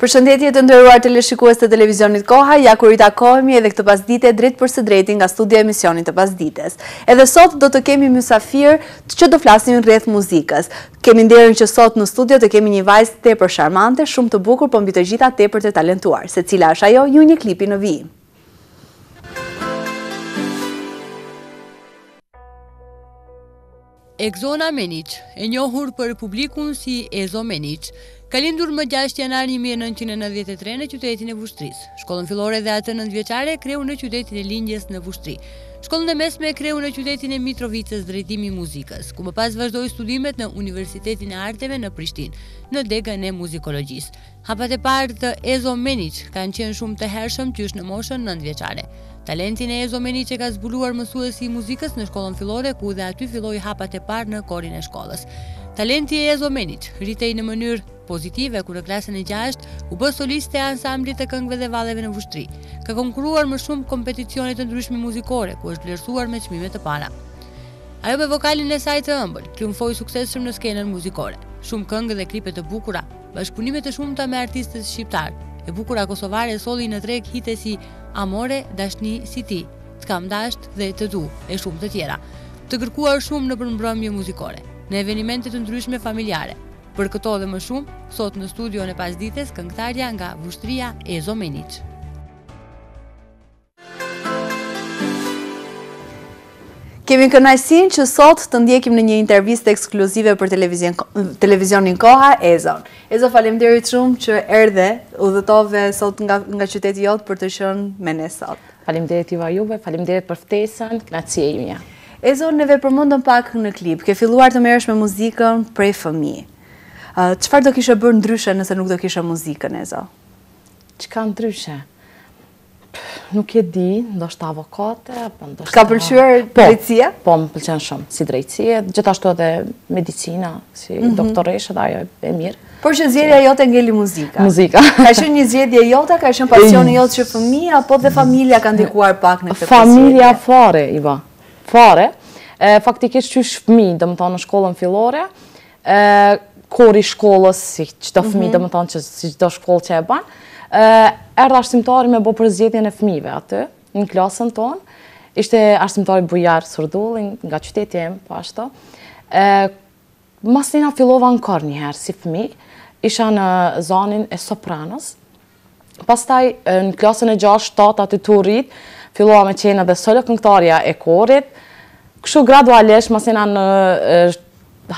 Përshëndetje të ndërruar të leshikues të televizionit koha, ja kur i takohemi edhe këtë pasdite drejt për së drejti nga studia emisionit të pasdites. Edhe sot do të kemi mësafir të që do flasim rreth muzikës. Kemi ndërën që sot në studio të kemi një vajzë të për sharmante, shumë të bukur, po mbi të gjitha të për të talentuar, se cila është ajo ju një klipi në vijim. Egzona Menic, e njohur për publikun si Ezo Menic, ka lindur më 6 janar 1993 në qytetin e Vushtris. Shkollën filore dhe atë nëndvjeqare kreu në qytetin e lingjes në Vushtri. Shkollën e mesme e kreu në qytetin e Mitrovicës drejtimi muzikës, ku më pas vazhdoj studimet në Universitetin e Arteve në Prishtin, në degën e muzikologjisë. Hapat e partë të Ezo Menic kanë qenë shumë të hershëm që është në moshën nëndveçare. Talentin e Ezo Menic e ka zbuluar mësuesi muzikës në shkollën filore, ku dhe aty filloi hapat e partë në korin e shkollës. Talenti e Ezo Menic rritej në mënyrë pozitive ku në klasën e 6 u bë solist e ansamblit të këngëve dhe valleve në vushtri. Ka konkuruar më shumë kompeticione të ndryshme muzikore ku është vlerësuar me çmime të para. Ajo me vokalin e saj të ëmbël sukses shumë në skenën muzikore. Shumë këngë dhe klipe të bukura, bashkëpunime të shumta me artistës shqiptar. E bukura kosovare solli në treg hite si Amore, Dashni, Si ti, dasht dhe Të du e shumë të tjera. Të kërkuar shumë në përmbrëmje muzikore në evenimentet të ndryshme familjare. Për këto dhe më shumë, sot në studio në pas dites, këngtarja nga vushtria Ezo Menic. Kemi kënajsin që sot të ndjekim në një interviste ekskluzive për televizionin koha, Ezon. Ezo, falem shumë që erdhe u dhëtove sot nga, nga qyteti jotë për të shënë me ne sot. Falem derit juve juve, falem për ftesën, kënaci e imja. E zonë, neve përmëndën pak në klip, ke filluar të meresh me muzikën prej fëmi. Qëfar do kisha bërë ndryshe nëse nuk do kisha muzikën, e zonë? Qëka ndryshe? Nuk e di, ndoshtë avokate, apo ndoshtë... Ka përqyër po, drejtësia? Po, më pëlqenë shumë, si drejtësia, gjithashtu edhe medicina, si mhm. doktoreshe dhe ajo e mirë. Por që zjedja jote ngelli muzika? Muzika. Ka shumë një zjedje jote, ka shumë pasion jote që fëmija, po dhe mm. familja ka ndikuar pak në këtë pësionje? Familja fare, Iva fare, faktikisht që shfëmi, dhe më thonë, në shkollën filore, kori shkollës, si që të fëmi, mhm. dhe më thonë, që si që të shkollë që e banë, erdhë ashtimtari me bo përzjetjen e fëmive aty, në klasën tonë, ishte ashtimtari Bujar Surdullin, nga qytetje po e më pashto. Mas njëna fillova në kërë njëherë, si fëmi, isha në zonin e Sopranos, pastaj në klasën e 6, 7, të të rritë, filloha me qenë edhe solo këngëtarja e korit. Kështu gradualisht, masina në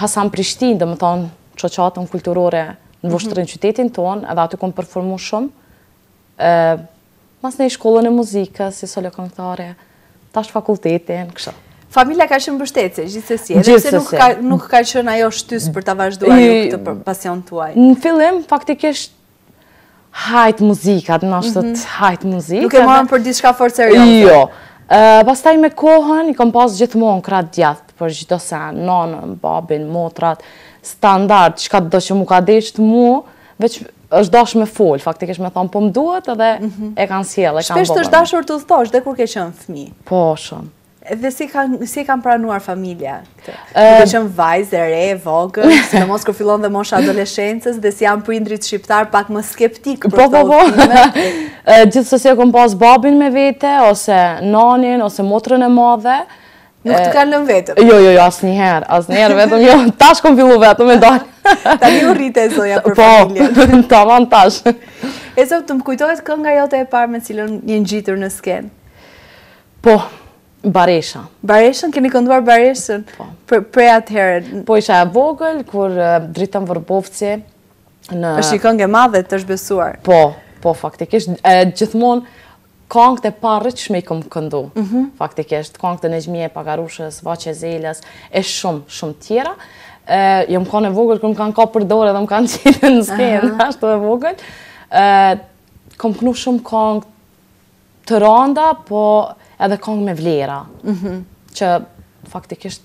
Hasan Prishtin, dhe më thonë, qoqatën kulturore në mhm. vështërën qytetin tonë, edhe aty këmë performu shumë. E, mas në i shkollën e muzikës, si solo këngëtare, tash fakultetin, kështu. Familia ka qenë bështetëse gjithsesi, edhe pse nuk ka nuk ka qenë ajo shtys për ta vazhduar ju këtë pasion tuaj. Në fillim faktikisht hajt muzikat, në është mhm. të hajt muzikat. Nuk e marën për diçka forë seriose? Jo. Pastaj me kohën, i kom pasë gjithmonë kratë djathë për gjithdo sen, nonën, babin, motrat, standart, qka të do që mu ka deshtë mu, veç është dash me full, faktik është me thonë, po më duhet edhe mhm. e kanë sjellë, e kanë bobën. Shpesht është dashur të thosh dhe kur ke qënë fmi? Po, shumë. Dhe si kanë si kanë pranuar familja? Ë, më shumë vajzë e re, vogël, sidomos kur fillon dhe mosha adoleshencës dhe si janë prindrit shqiptar pak më skeptik për këtë. Po, po po. Gjithë gjithsesi e kanë pas babin me vete ose nonin ose motrën e madhe. Nuk të kanë lënë vetëm. Jo, jo, jo, asnjëherë, asnjëherë vetëm jo. Tash kanë filluar vetëm me dal. Tani u rritë zoja për po, familjen. Po, në tash. Eso të më kujtohet kënga jote e parë me cilën një ngjitur në skenë? Po, Baresha. Baresha, keni kënduar bareshën për po. atë herën. Po isha e vogël, kur dritëm vërbovëci në... është i këngë e madhe të është besuar. Po, po, faktikisht. Gjithmonë, këngë të parë që shme i këmë këndu. Mhm. Faktikisht, këngë të nëgjmije, pagarushës, vaqe zelës, e shumë, shumë tjera. Jo më kanë e vogël, kur më kanë ka përdore dhe më kanë qire në skenë, ashtu ashtë e vogël. Këmë kënu shumë këngë të randa, po edhe kongë me vlera, mhm. që faktikisht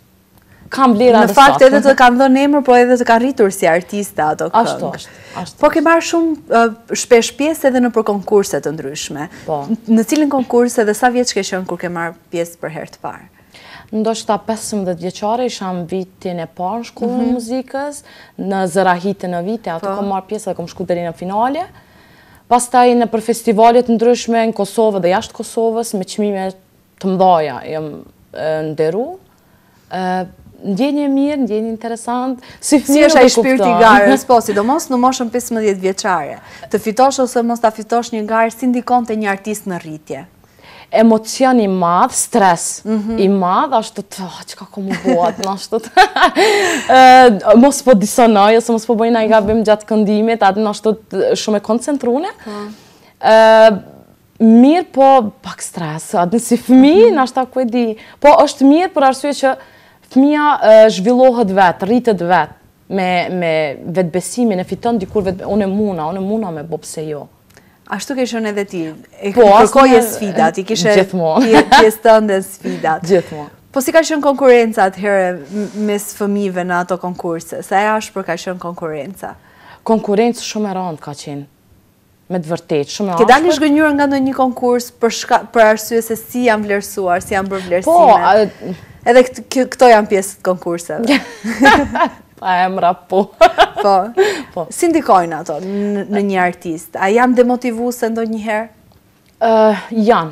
kam vlera dhe shakë. Në fakt edhe të kam dhënë nemër, po edhe të kam rritur si artista ato këngë. Ashtu, ashtu. Po ke marrë shumë uh, shpesh pjesë edhe në për konkurset të ndryshme. Po. Në cilin konkurse dhe sa vjetë që ke shënë kur ke marrë pjesë për herë të parë? Ndo 15 vjeqare isha në vitin e parë në shkurën mhm. muzikës, në zërahitën e vite, ato po. kom marrë pjesë dhe kom shku deri në finale pas taj në për festivalit ndryshme në Kosovë dhe jashtë Kosovës, me qmime të mdoja jëmë nderu, ndjenje mirë, ndjenje interesantë, si fëmirë dhe kuptoj. Si është ai shpirti garës, po, sidomos në moshën 15 vjeqare, të fitosh ose mos të fitosh një garë, si ndikon të një artist në rritje? emocion i madh, stres mm -hmm. i madh, ashtu të, oh, ah, që ka komu më buat, në ashtu të, mos po disonoj, ose mos po bëjnë i gabim gjatë këndimit, atë në ashtu të shumë e koncentrune, mm -hmm. uh, mirë po pak stres, atë nësi fëmi, mm -hmm. në ku e di, po është mirë për arsye që fëmija uh, zhvillohet vetë, rritët vetë, me, me vetëbesimin, e fiton dikur vetëbesimin, unë e muna, unë e muna me bopse jo, Ashtu ke shonë edhe ti. Po, kërkoje sfidat, i kishe pjesë të ndë sfidat. Gjithmonë. Po si ka shonë konkurenca të herë mes fëmive në ato konkurse? Sa e ashtë për ka shonë konkurenca? Konkurencë shumë e randë ka qenë. Me të vërtetë, shumë e ashtë. Këtë anë ishë gënyurë nga në një konkurs për arsye se si jam vlerësuar, si jam bërë po, vlerësime. Po, edhe këto janë pjesë të konkurseve. A e më Po, po. Si ndikojnë ato në një artist? A jam demotivu se ndo njëherë? Eh, janë,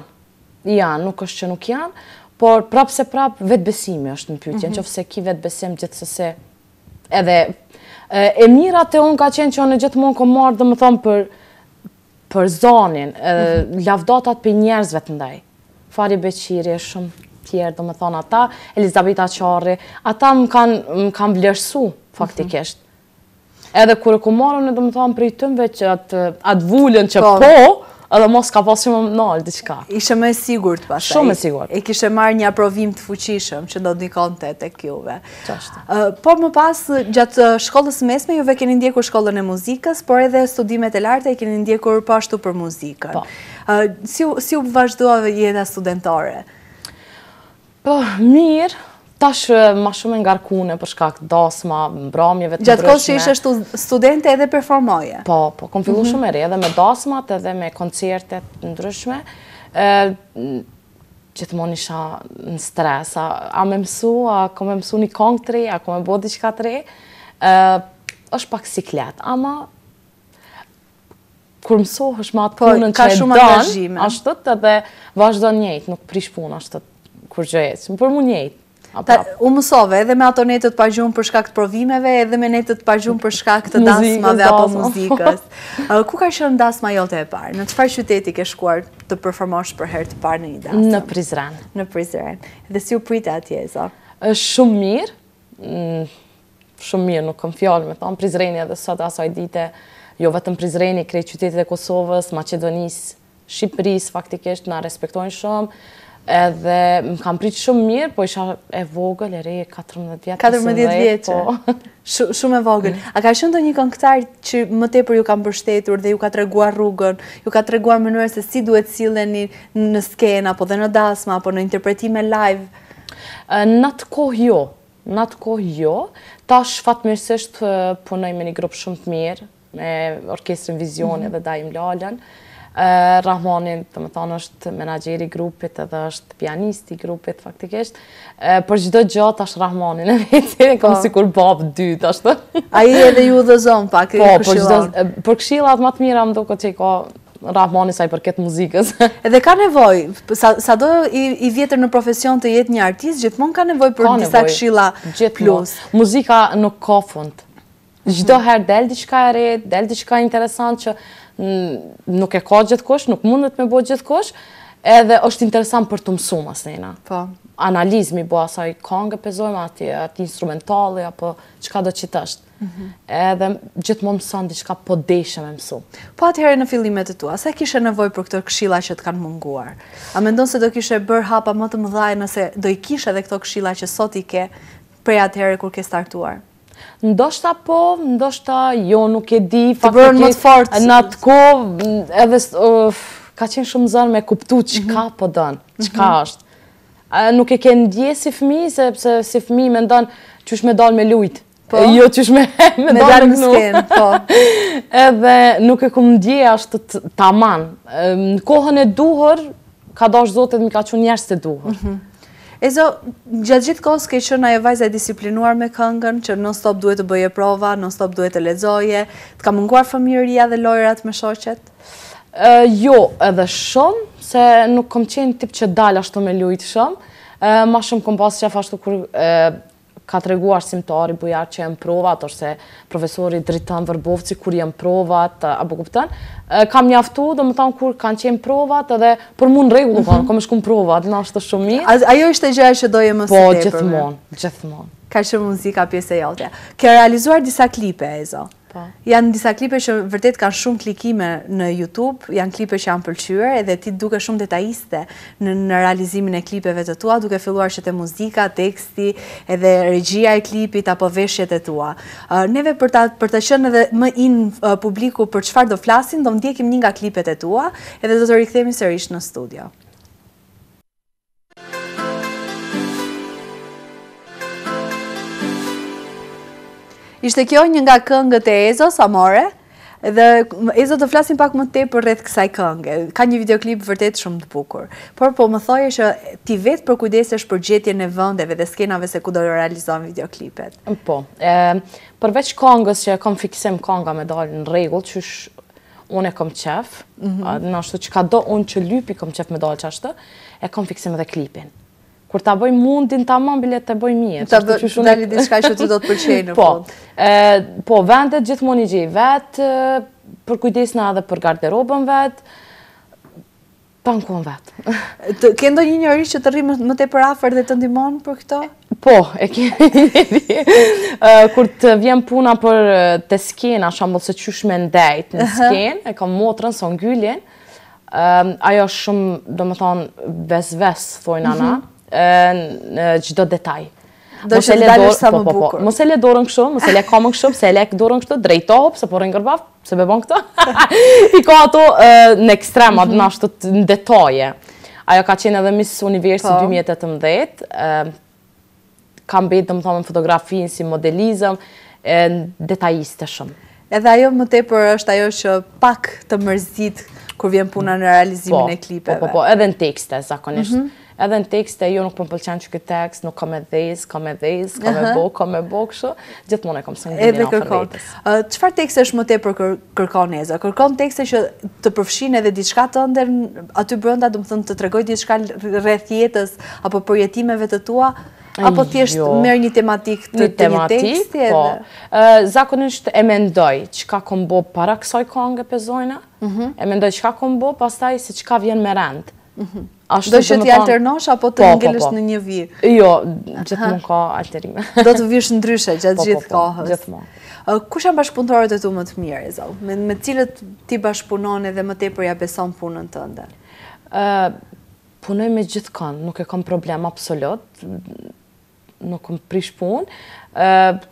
janë, nuk është që nuk janë, por prapë se prapë vetëbesimi është në pyqë, mhm. në se ki vetëbesim gjithë sëse. edhe... Eh, e mira të unë ka qenë që unë e gjithë mund ko marë dhe më thonë për për zonin, mhm. lavdotat për njerëzve të ndaj. Fari Beqiri shumë tjerë, do më thonë ata, Elizabeta Qarri, ata më kanë më kanë blersu, faktikisht. Edhe kërë ku marëm në do më thamë për i tëmve që atë vullën që po. po, edhe mos ka pas shumë në alë, diqka. Ishe me sigur të pasaj. Shumë me sigur. E kishe marë një aprovim të fuqishëm që do të një konte të kjove. Qashtë. Por më pas, gjatë shkollës mesme, juve keni ndjekur shkollën e muzikës, por edhe studimet e larte e keni ndjekur pashtu po për muzikën. Po. Si u vazhdoa dhe jetë studentare? Po, mirë, tash ma shumë nga rkune për shkak dasma, mbramjeve të ndryshme. Gjatë kohë që ishe studente edhe performoje? Po, po, kom fillu mhm. shumë e re edhe me dasmat edhe me koncertet ndryshme. E, gjithmon isha në stres, a, me mësu, a kom me mësu një kongë të re, a kom me një qka të re. është pak si kletë, ama kur mësoh është ma po, të punën që e shumë ashtët edhe vazhdo njëjtë, nuk prish punë ashtët kur gjëjtë, por mu njëjtë. U mësove edhe me ato netët pa gjumë për shkakt provimeve, edhe me netët pa gjumë për shkakt dasma dhe apo muzikës. Ku ka shënë dasma jote e parë? Në të farë qyteti ke shkuar të performosh për herë të parë në një dasmë? Në Prizren. Në Prizren. Dhe si u prite atje, Shumë mirë, mm, shumë mirë, nuk këm fjallë me thonë, Prizreni edhe sot asaj dite, jo vetëm Prizreni, krej qytetit e Kosovës, Macedonisë, Shqipëris, faktikisht, na respektojnë shumë edhe më kam pritë shumë mirë, po isha e vogël, e reje, 14 vjetë. 14 vjetë, shumë, shumë e vogël. A ka shumë të një këngëtar që më tepër ju kam bështetur dhe ju ka të reguar rrugën, ju ka të reguar mënyrë se si duhet cilën në skena, apo dhe në dasma, apo në interpretime live? Në të kohë jo, në të kohë jo, ta shfat mirësisht punoj me një grupë shumë të mirë, me orkestrën vizione mhm. dhe dajmë lalën, Rahmanin, të më thonë është menageri grupit edhe është pianisti grupit faktikisht. Uh, për gjithë do gjatë është Rahmanin e vetë, e po. kom si kur babë dytë është. A i edhe ju dhe zonë pak, po, po për Po Për këshilat matë mira më do këtë që i ka Rahmani saj për këtë muzikës. Edhe ka nevoj, sa, do i, i vjetër në profesion të jetë një artist, gjithmonë ka nevoj për njësa disa këshila plus. Muzika nuk ka fund. Gjdo mhm. herë del diqka e re, del diqka interesant që nuk e ka gjithkosh, nuk mundet me bo gjithkosh, edhe është interesant për të mësumë më Po. Analizmi bo asaj kongë nga pezojmë ati, ati instrumentali, apo qka do që të është. Mm -hmm. Edhe gjithë më mësën di qka po deshe me mësu. Po atëherë në fillimet e tua, se kishe nevoj për këto këshila që të kanë munguar? A me ndonë se do kishe bërë hapa më të mëdhaj nëse do i kishe edhe këto këshila që sot i ke prej atëherë kur ke startuar? ndoshta po, ndoshta jo, nuk e di. Të bërën më të fartë. Në atë ko, edhe ka qenë shumë zërë me kuptu që ka mhm. po dënë, që mhm. ka është. Nuk e ke ndje si fmi, sepse si fëmi me ndonë që është me po. jo dalë me lujtë. Jo që është me dalë me lujtë, Me dalë me po. Edhe nuk e ku më ndje është të taman. Në kohën e duhur, ka dashë zotet mi ka që njerës të duhur. Mhm. Ezo, gjatë gjithë kohës ke qënë ajo vajzaj disiplinuar me këngën, që në stop duhet të bëje prova, në stop duhet të lezoje, të ka nguar familja dhe lojrat me shoqet? Jo, edhe shumë, se nuk kom qenë tip që dalë ashtu me lujtë shumë, ma shumë kom pasë që e fashtu kur ka të reguar simptari bujar po që jenë provat, ose profesori dritan vërbovci kur jenë provat, apo kupten, kam aftu, dhe më tanë kur kanë qenë provat, edhe për mund regullu, kanë, po, mhm. kom provat, në ashtë të shumë mirë. Ajo është e gjëja që doje më po, së tepër? Po, gjithmonë, gjithmonë. Ka shumë muzika pjese jote. Kjo realizuar disa klipe, Ezo? Po. Janë disa klipe që vërtet kanë shumë klikime në YouTube, janë klipe që janë pëlqyër, edhe ti duke shumë detajiste në realizimin e klipeve të tua, duke filluar që të muzika, teksti, edhe regjia e klipit, apo veshjet e tua. Neve për të qenë edhe më in publiku për qëfar do flasin, do më një nga klipet e tua, edhe do të rikëthemi sërish në studio. Ishte kjo një nga këngët e Ezo, sa dhe Ezo të flasim pak më te për rreth kësaj këngë. Ka një videoklip vërtet shumë të bukur, Por, po më thoje që ti vetë për kujdesesh për gjetje në vëndeve dhe skenave se ku do realizohen videoklipet. Po, përveç këngës që e kom fiksim kënga me dalë në regullë, që shë unë e kom qef, mhm. në ashtu që ka do unë që lypi kom qef me dalë që e kom fiksim edhe klipin kur ta bëj mundin ta mam bilet të bëj mirë. Ta bëj shumë dalë diçka që ti do të pëlqejë në po, fund. Po. Ë, po vendet gjithmonë i gjej vet, për kujdes na edhe për garderobën vet. Pa në kuon vetë. Të ke një njëri që të rrimë më, më te për afer dhe të ndimon për këto? Po, e ke njëri. kur të vjen puna për të skena, shambull se qysh me ndajt në sken, e kam motrën së ngyllin, um, ajo shumë, do më thonë, ves-ves, thojnë ana, mhm në gjithdo detaj. Do që të dalë është sa po, më po, po. bukur. Mos e le dorën kështu, mos e le kamë kështu, pëse e le dorën kështu, drejto, pëse porën në gërbaf, pëse bebon këto. I ka ato në ekstremat, mhm. në ashtu të në detaje. Ajo ka qenë edhe Miss Universi 2018, kam betë dhe më thomë në fotografinë si modelizëm, në detajiste shumë. Edhe ajo më tepër është ajo që pak të mërzit kër vjen puna mm. në realizimin e klipeve. Po, po, po, edhe në tekste, zakonisht. Mhm edhe në tekste, jo nuk përmpëlqen që këtë tekst, nuk kam e dhejz, kam e dhejz, kam e bo, kam e bo, kështë, gjithë mund e kam sëngë dhe një afer vetës. Qëfar tekste është më te për kërkon eza? Kërkon tekste që të përfshin edhe diçka të ndër, aty brënda dëmë thënë të tregoj diçka rreth jetës, apo përjetimeve të tua, Apo thjesht jo. merë një tematik të një tekst? Një po. Zakonisht e mendoj që ka kom bo para kësoj kongë e pëzojna, mhm. e mendoj që ka kom bo, pastaj se që vjen me rendë. Mhm. Do që t'i alternosh apo të po, po, ngelesh po. në një vijë? Jo, gjithë mund ka alterime. Do të vishë ndryshe gjatë gjithë kohës? Gjithë mund. Kush janë bashkëpunëtorët e tu më të mirë, Izal? Me cilët ti bashkëpunone dhe më tepër ja beson punën të ndër? Punoj me gjithë kanë, nuk e kam problem absolut, nuk kam prish punë,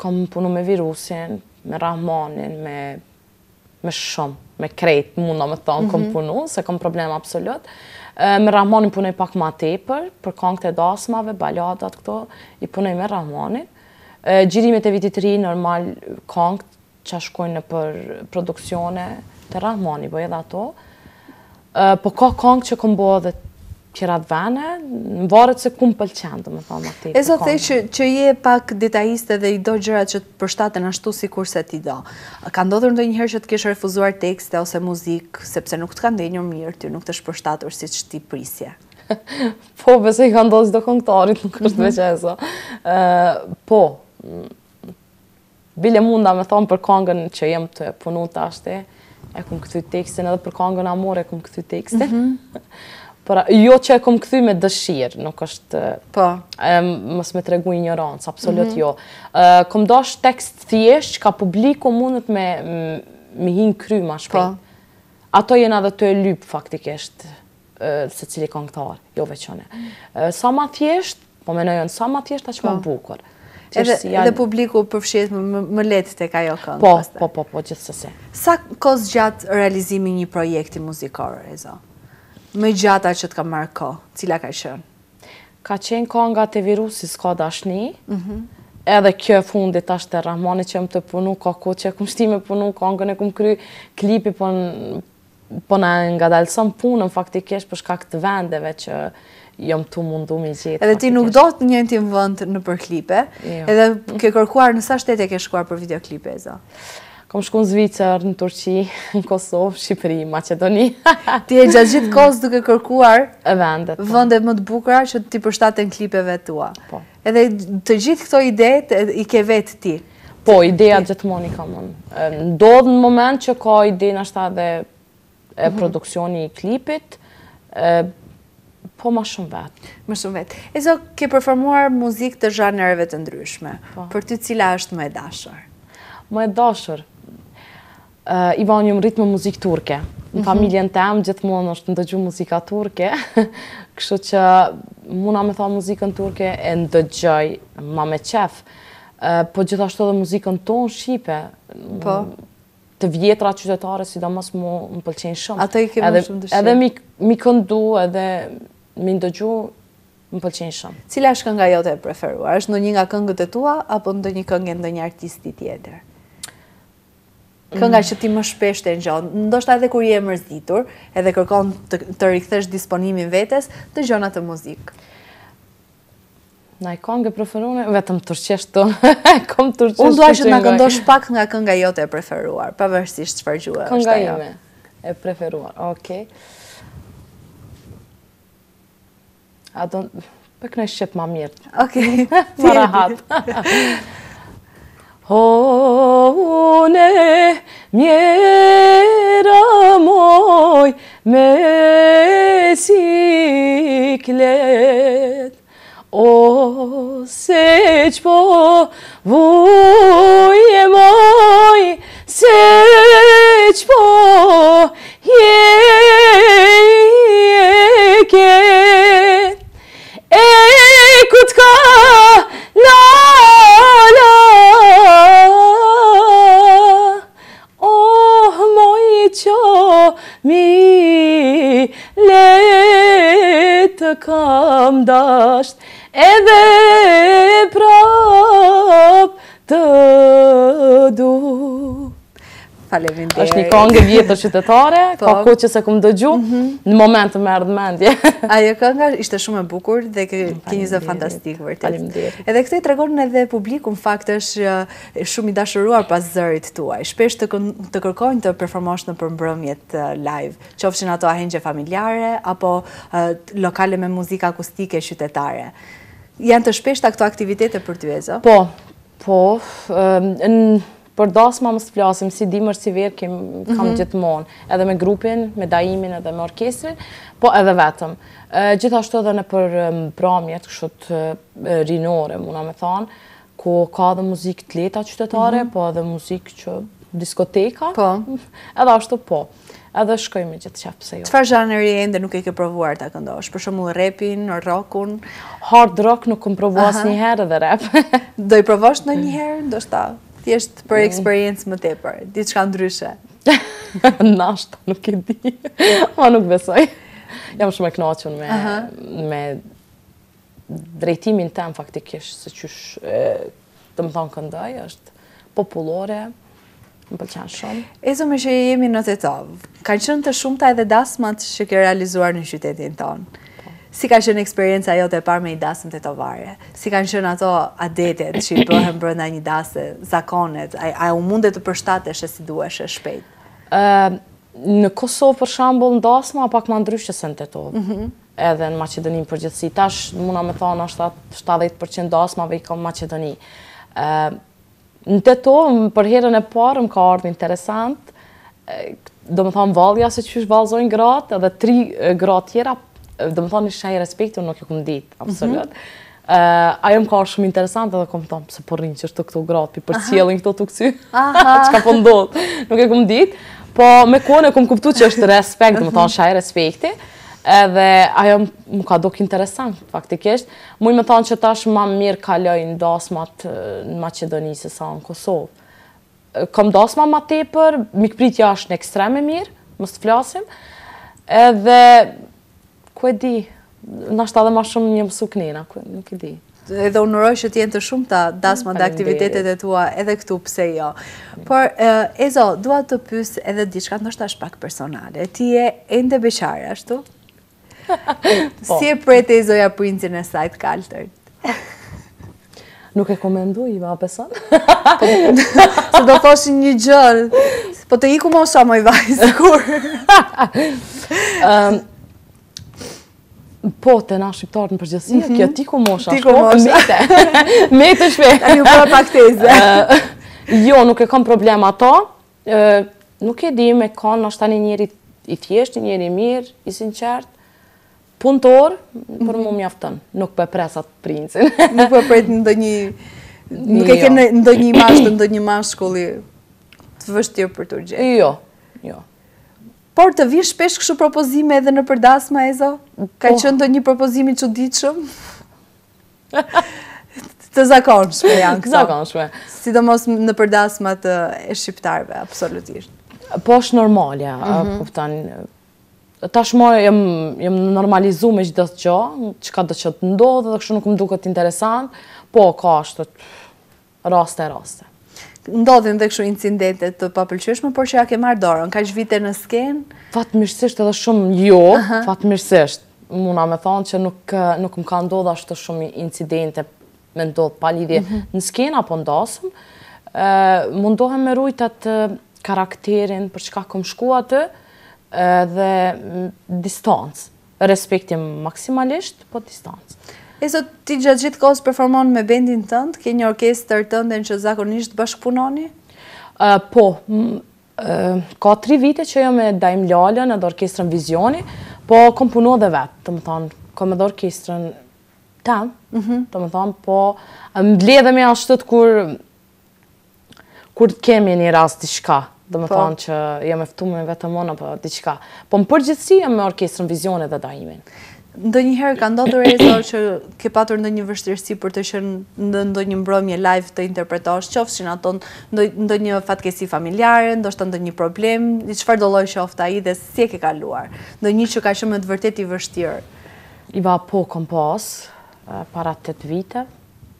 kam punu me virusin, me rahmanin, me shumë, me krejtë, muna me thonë, kom mhm. punu, se kom problem absolut me Rahmanin punoj pak ma tepër, për kongët e dasmave, baladat këto, i punoj me Rahmanin. Gjirimet e vitit ri, normal, kongët që shkojnë në për produksione të Rahmani, bëj po edhe ato. Po ka kongët që kom bëhë qirat vene, në varët se kumë pëlqenë, dhe me thonë aktivit. E zote, që, që je pak detajiste dhe i do gjërat që të përshtaten ashtu si se ti do. Ka ndodhur ndo njëherë që të keshë refuzuar tekste ose muzikë, sepse nuk të ka njërë mirë, ty nuk të përshtatur si që ti prisje. po, bëse i ka ndodhë do këngëtarit, nuk është me mhm. po, mm po, bile munda me thonë për kongën që jem të punu të ashte, e tekstin edhe për tekstin. Mhm. para jo që e kom kthy me dëshirë, nuk është po. ë mos më tregu ignorancë, absolut mm -hmm. jo. ë uh, kom dash tekst thjesht ka publiku mundet me me hin kry më shpejt. Po. Ato jena edhe të lyp faktikisht ë uh, secili këngëtar, jo veçanë. ë mm uh, sa më thjesht, po më sa më thjesht aq më po. bukur. Edhe, si janë... edhe publiku përfshihet më, më lehtë tek ajo këngë. Po, po, po, po, gjithsesi. Sa kohë zgjat realizimi një projekti muzikor, Rezo? më gjata që të ka marrë ko, cila ka shënë? Ka qenë ko nga të virusis, ko dashni, mhm. edhe kjo e fundit tash të Ramoni që më të punu, ko ku që këmë shti me punu, ko nga në këmë kry klipi, po në po nga dalëson punën faktikish për shkak të vendeve që jam tu mundu mi gjithë. Edhe ti nuk do të njën tim vënd në për klipe, jo. edhe ke kërkuar në sa shtetje ke shkuar për videoklipe, Eza? Kam shku në Zvicër, në Turqi, në Kosovë, Shqipëri, Macedoni. ti e gjatë gjithë kosë duke kërkuar vëndet vendet po. më të bukra që ti përshtate në klipeve tua. Po. Edhe të gjithë këto idejt, i ke vetë ti. Po, ideja gjithmonë i kam unë. Ndodhë në moment që ka ide në shta dhe e mhm. produksioni i klipit, po ma shumë vetë. Më shumë vetë. Ezo, ke performuar muzikë të zhanereve të ndryshme, po. për ty cila është më e dashër? Më e dashër? Eh, i vanë një më me muzikë turke. Në mhm. familjen të emë gjithmonë është ndëgju muzika turke, kështë që muna me tha muzikën turke e ndëgjaj ma me qef, eh, po gjithashtu dhe muzikën tonë shqipe, po. të vjetra qytetare, si mu më pëlqenë shumë. Ato i kemë shumë dëshimë. Edhe mi këndu, edhe mi ndëgju, më pëlqenë shumë. Cila është kënga jote e preferuar? është në një nga këngët e tua, apo në një këngë në një artisti tjetër? kënga që ti më shpesh të nxonë, ndoshta edhe kur je mërzitur, edhe kërkon të rikëthesh disponimin vetës, të gjonat atë muzikë. Në i kongë e preferune, vetëm të rqeshtë të kom të rqeshtë Unë duaj që në këndosh pak nga kënga jote e preferuar, pa vërësisht që fargjua është ta jo. E preferuar, okej. A do, kënë e shqep ma mirë. Okej, të rahat. O ne mjera moj me siklet, O se që po vuje moj, se që po të kam dasht, edhe prap të Faleminderit. Është një këngë vjetër qytetare, po. ka kohë që se kum dëgju, mhm. në moment të merr mendje. Ajo këngë ishte shumë e bukur dhe ke ke një zë fantastik vërtet. Faleminderit. Edhe këtë i tregon edhe publiku, në fakt është shumë i dashuruar pas zërit tuaj. Shpesh të të kërkojnë të performosh në përmbrëmjet live, qofshin ato ahengje familjare apo lokale me muzikë akustike qytetare. Janë të shpeshta këto aktivitete për ty, Ezo? Po, po. Por dasma më së flasim, si dimër, si verë, kem, kam mhm. gjithmonë. Edhe me grupin, me daimin, edhe me orkestrin, po edhe vetëm. gjithashtu edhe në për mbramjet, kështë e, rinore, muna me thanë, ku ka dhe muzikë të leta qytetare, mhm. po edhe muzikë që diskoteka. Po. Edhe ashtu po. Edhe shkojmë gjithë qepë se jo. Qëfar zhaneri e ndë nuk e ke provuar të këndosh? Për shumë rapin, në rockun? Hard rock nuk këmë provuas njëherë herë dhe rap. Do i provosh në ndoshta? thjesht për jo. eksperiencë më tepër, ditë shka ndryshe. Nashtë, nuk e di. Ma nuk besoj. Jam shumë e knoqën me, me drejtimin tem faktikisht, se qysh të më thonë këndaj, është populore, më pëlqen shumë. E zume që jemi në të tovë, ka qënë të shumëta edhe dasmat që ke realizuar në qytetin tonë si ka qenë eksperienca jote e parë me i dasëm të tovare? Si kanë qenë ato adetet që i bëhem brënda një dasë, zakonet, a, u mundet të përshtate shë si duesh shpejt? Ehm, në Kosovë për shambull në dasëma, pak ma ndryshë se në të tovë. Mhm. Edhe në Macedonin për gjithësi. Tash, muna me thonë, është 70% dasëmave i kam Macedoni. Uh, ehm, në të tovë, për herën e parë, më ka ardhë interesant, do më thonë valja se që shë valzojnë gratë, edhe tri gratë tjera, dhe më thonë një shenjë respektu, nuk ju këmë ditë, mhm. absolut. Eh, ajo më ka shumë interesante dhe këmë thonë, pëse përrinë po që është këto gratë, për cilin këto të këtsy, që ka pëndot, nuk e këmë ditë, po me kone e këmë kuptu që është respekt, dhe më thonë mhm. shaj respekti, edhe ajo më ka dokë interesant, faktikisht, mujë më thonë që tash ma mirë kaloj në dasmat në Macedoni, se sa në Kosovë. Kom dasma ma tepër, mikë pritja është në ekstreme mirë, më të flasim, edhe ku e di, nështë adhe ma shumë një mësu ku nuk e di. Edhe unëroj që t'jenë të shumë ta dasma dhe aktivitetet e tua edhe këtu pse jo. Por, eh, Ezo, duat të pys edhe diçka është ashtë pak personale. Ti e ende beqare, ashtu? Po. Si e prete ja princin e sajtë kaltërt? Nuk e komendu, Iva, apeson? Se do poshë një gjëllë. Po të iku mosha, moj vajzë, kur? Po, të na shqiptarë në përgjithësi, mhm. kjo ti ku mosha, shko, mete, mete shpe. A ju përra pak teze. Jo, nuk e kam problem ato, nuk e di me kanë, nështë tani njeri i thjesht, njeri i mirë, i sinqertë, punëtor, për mhm. mu mjaftën, nuk për po presat princin. Nuk për po në ndë një, nuk e jo. ke ndë një mashtë, ndë një mashtë të vështirë për të gjithë. Jo, jo. Por të vi shpesh këshu propozime edhe në përdasma, Ezo? Ka oh. Po. qënë të një propozimi që ditë shumë? të zakonë shme janë këso. Zakonë shme. Si të mos në përdasma të e shqiptarve, absolutisht. Po është normal, ja. -hmm. kuptan. Tashmo jëmë jëm normalizu me gjithë të që, që ka që të ndodhë dhe këshu nuk më duke të interesant, po ka është raste, raste ndodhin dhe kështu incidente të papëlqyeshme, por që ja ke marr dorën, kaq vite në sken. Fatmirësisht edhe shumë jo, uh -huh. fatmirësisht. Muna me thonë që nuk, eh, nuk më ka ndodhë ashtë shumë incidente me ndodhë palidhje mhm. në sken apo ndasëm. Eh, mundohem me rujtë atë eh, karakterin për çka këmë shku atë dhe mm, distancë, respektim maksimalisht, po distancë. E sot, ti gjatë gjithë kohës performon me bendin tëndë, ke një orkesë të në që zakonisht bashkëpunoni? Po, ka tri vite që jo me dajmë Ljallën edhe orkestrën vizioni, po kom punu dhe vetë, të më thonë, kom edhe orkestrën tëndë, mhm. të më thonë, po më blje me ashtët kur kur të kemi një rast të shka, dhe më po. thonë që jam me vetëmona për të Po më përgjithësi jam me orkestrën vizionet dhe dajimin. Ndë njëherë ka ndodhur të rezo që ke patur ndë një vështërësi për të shërë ndë një mbromje live të interpretosh qofës që në aton ndë një fatkesi familjarë, ndë është ndë një problem, i qëfar doloj që ofta i dhe si e ke kaluar? Ndë një që ka shumë të vërtet i vështirë? I ba po kom pas, para të vite,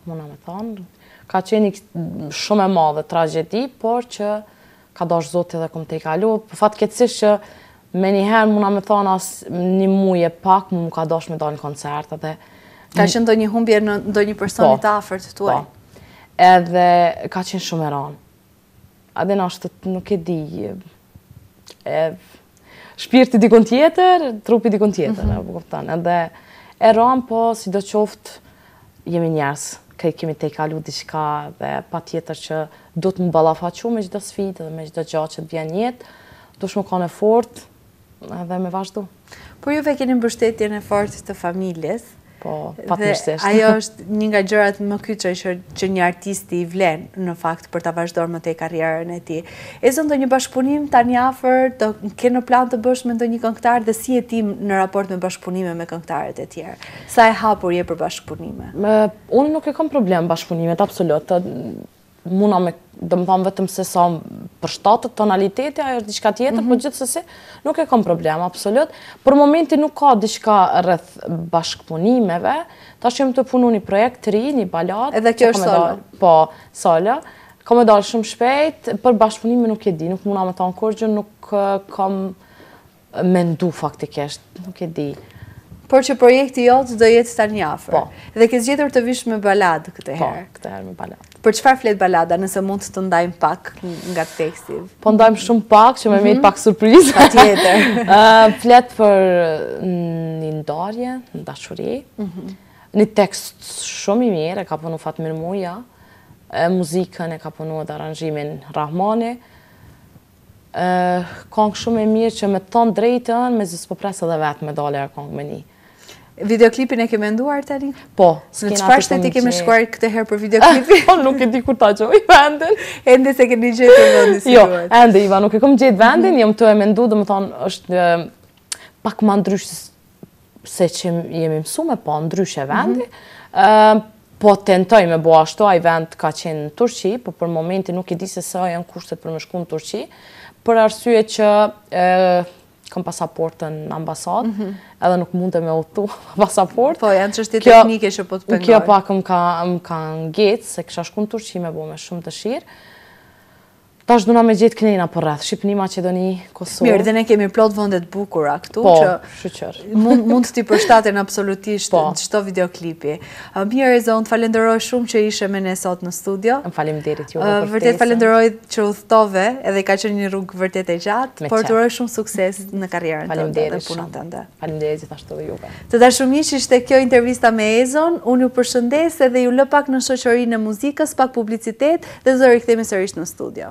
muna me thonë, ka qeni shumë e madhe tragedi, por që ka dosh zote dhe kom te i kalu, po fatke që me njëherë muna me thonë asë një muje pak, mu më ka dosh me dalë në koncert. Ka qenë do një humbje në do një personit po, të afer të tuaj? Po, edhe ka qenë shumë e ranë. Adhe në ashtë të nuk e di... E, shpirti dikon tjetër, trupi dikon tjetër, mm e po Edhe e ranë, po, si do qoftë, jemi njerës, kaj kemi te i kalu diqka dhe pa tjetër që du të më balafaqu me gjithë sfitë dhe me gjithë gjatë që të vjen jetë, du shmë kone fortë, dhe me vazhdu. Por juve keni mbështetje në fortës të familjes. Po, patërshështë. Ajo është një nga gjërat më kyqë që një artisti i vlenë në fakt për të vazhdojnë më të e karjerën e ti. E zëndo një bashkëpunim të një afer, të në plan të bësh me ndo një këngtar dhe si e tim në raport me bashkëpunime me këngëtarët e tjerë? Sa e hapur je për bashkëpunime? Unë nuk e kom problem bashkëpunimet, absolutë muna me, dhe më thamë vetëm se sa për shtatët tonaliteti, ajo është diçka tjetër, mhm. po gjithë sësi, nuk e kam problem, absolut. Për momenti nuk ka diçka rrëth bashkëpunimeve, ta që të punu një projekt të ri, një balat. Edhe kjo është solë? Po, solë. Kam e dalë shumë shpejt, për bashkëpunime nuk e di, nuk muna me thamë kërgjë, nuk kam mendu ndu nuk e di. Por që projekti jo dhe do jetë po. të tani afrë. Dhe kësë gjithër të vishë me balad këtë po, herë. Po, këtë herë me balad. Për qëfar flet balada, nëse mund të ndajmë pak nga teksti? Po ndajmë shumë pak, që me mm -hmm. pak surprizë. Pa tjetër. flet për mm, një ndarje, një dashuri, mm -hmm. një tekst shumë i mirë, e ka punu Fatmir muja, e muzikën e ka punu edhe aranjimin Rahmani, Uh, kong shumë e mirë që me thon drejtën, me zisë po presë edhe vetë me dalë e kong me Videoklipin e keme nduar tani? Po, s'kena të të një Në qëpashtë e ti keme shkuar këtë herë për videoklipin? Po, nuk e di kur ta qoj, i vendin. Endi se keni gjithë të vendin, jo, si duhet. Jo, endi, Iva, nuk e kom gjithë vendin, mhm. jam të e mendu dhe më thonë, është pak ma ndryshë se që jemi mësu me po, ndryshë e vendin. Mhm. Po, tentoj me bo ashtu, a i vend ka qenë në Turqi, po për momenti nuk e di se sa janë kushtet për me shku në Turqi, për arsye që kam pasaportën në ambasad, mm -hmm. edhe nuk mund të me otu pasaportë. Po, janë që është teknike që po të U Kjo pak më ka, ka ngecë, se kësha shku në Turqime, bo me shumë të shirë tash duna me gjithë kënejna për po rrath, Shqipëni, Macedoni, Kosovë. Mirë, dhe ne kemi plot vëndet bukura këtu, po, që mund, mund të t'i përshtatën absolutisht po. në qëto videoklipi. Mirë, e zonë, të falenderoj shumë që ishe me ne sot në studio. Në falim dirit, ju vërtet. Vërtet falenderoj që u thtove edhe ka qenë një rrugë vërtet e gjatë, por të rojë shumë sukses në karjerën të ndë dhe punën të ndë. Falim gjithashtu dhe juve. Të da shumë ishte kjo intervista me Ezon, unë ju përshëndes edhe ju në shoqërinë e muzikës, pak publicitet dhe sërish në studio.